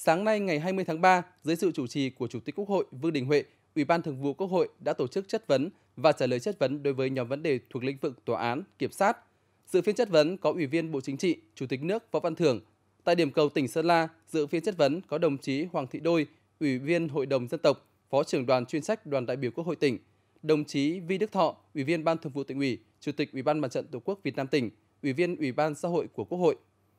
Sáng nay ngày 20 tháng 3, dưới sự chủ trì của Chủ tịch Quốc hội Vương Đình Huệ, Ủy ban Thường vụ Quốc hội đã tổ chức chất vấn và trả lời chất vấn đối với nhóm vấn đề thuộc lĩnh vực tòa án, kiểm sát. Dự phiên chất vấn có Ủy viên Bộ Chính trị, Chủ tịch nước Võ Văn Thưởng. Tại điểm cầu tỉnh Sơn La, dự phiên chất vấn có đồng chí Hoàng Thị Đôi, Ủy viên Hội đồng Dân tộc, Phó trưởng đoàn chuyên trách Đoàn đại biểu Quốc hội tỉnh, đồng chí Vi Đức Thọ, Ủy viên Ban Thường vụ tỉnh ủy, Chủ tịch Ủy ban Mặt trận Tổ quốc Việt Nam tỉnh, Ủy viên Ủy ban Xã hội của Quốc hội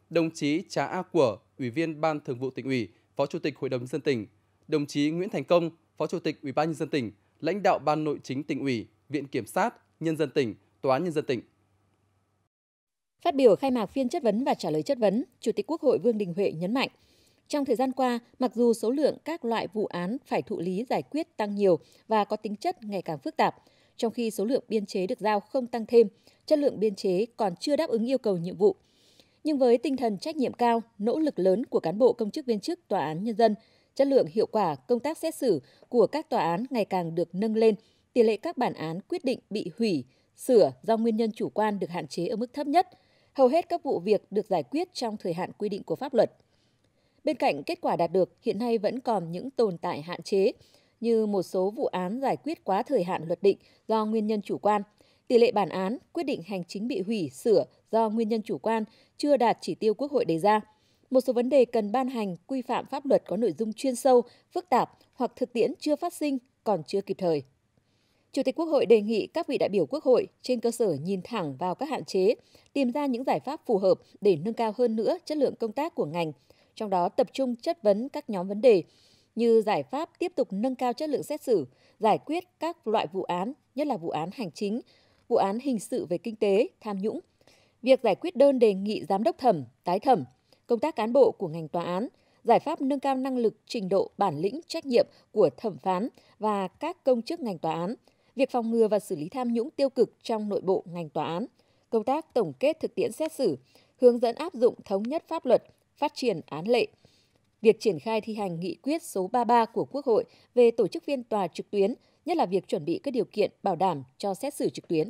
đồng chí Trá A Của, Ủy viên Ban Thường vụ tỉnh ủy, Phó Chủ tịch Hội đồng dân tỉnh, đồng chí Nguyễn Thành Công, Phó Chủ tịch Ủy ban nhân dân tỉnh, lãnh đạo Ban Nội chính tỉnh ủy, Viện Kiểm sát, Nhân dân tỉnh, Tòa án nhân dân tỉnh. Phát biểu khai mạc phiên chất vấn và trả lời chất vấn, Chủ tịch Quốc hội Vương Đình Huệ nhấn mạnh, trong thời gian qua, mặc dù số lượng các loại vụ án phải thụ lý giải quyết tăng nhiều và có tính chất ngày càng phức tạp, trong khi số lượng biên chế được giao không tăng thêm, chất lượng biên chế còn chưa đáp ứng yêu cầu nhiệm vụ – nhưng với tinh thần trách nhiệm cao, nỗ lực lớn của cán bộ công chức viên chức tòa án nhân dân, chất lượng hiệu quả công tác xét xử của các tòa án ngày càng được nâng lên, tỷ lệ các bản án quyết định bị hủy, sửa do nguyên nhân chủ quan được hạn chế ở mức thấp nhất. Hầu hết các vụ việc được giải quyết trong thời hạn quy định của pháp luật. Bên cạnh kết quả đạt được, hiện nay vẫn còn những tồn tại hạn chế như một số vụ án giải quyết quá thời hạn luật định do nguyên nhân chủ quan, tỷ lệ bản án, quyết định hành chính bị hủy, sửa do nguyên nhân chủ quan chưa đạt chỉ tiêu Quốc hội đề ra. Một số vấn đề cần ban hành quy phạm pháp luật có nội dung chuyên sâu, phức tạp hoặc thực tiễn chưa phát sinh còn chưa kịp thời. Chủ tịch Quốc hội đề nghị các vị đại biểu Quốc hội trên cơ sở nhìn thẳng vào các hạn chế, tìm ra những giải pháp phù hợp để nâng cao hơn nữa chất lượng công tác của ngành, trong đó tập trung chất vấn các nhóm vấn đề như giải pháp tiếp tục nâng cao chất lượng xét xử, giải quyết các loại vụ án, nhất là vụ án hành chính, vụ án hình sự về kinh tế, tham nhũng, việc giải quyết đơn đề nghị giám đốc thẩm, tái thẩm, công tác cán bộ của ngành tòa án, giải pháp nâng cao năng lực, trình độ, bản lĩnh, trách nhiệm của thẩm phán và các công chức ngành tòa án, việc phòng ngừa và xử lý tham nhũng tiêu cực trong nội bộ ngành tòa án, công tác tổng kết thực tiễn xét xử, hướng dẫn áp dụng thống nhất pháp luật, phát triển án lệ. Việc triển khai thi hành nghị quyết số 33 của Quốc hội về tổ chức phiên tòa trực tuyến, nhất là việc chuẩn bị các điều kiện bảo đảm cho xét xử trực tuyến.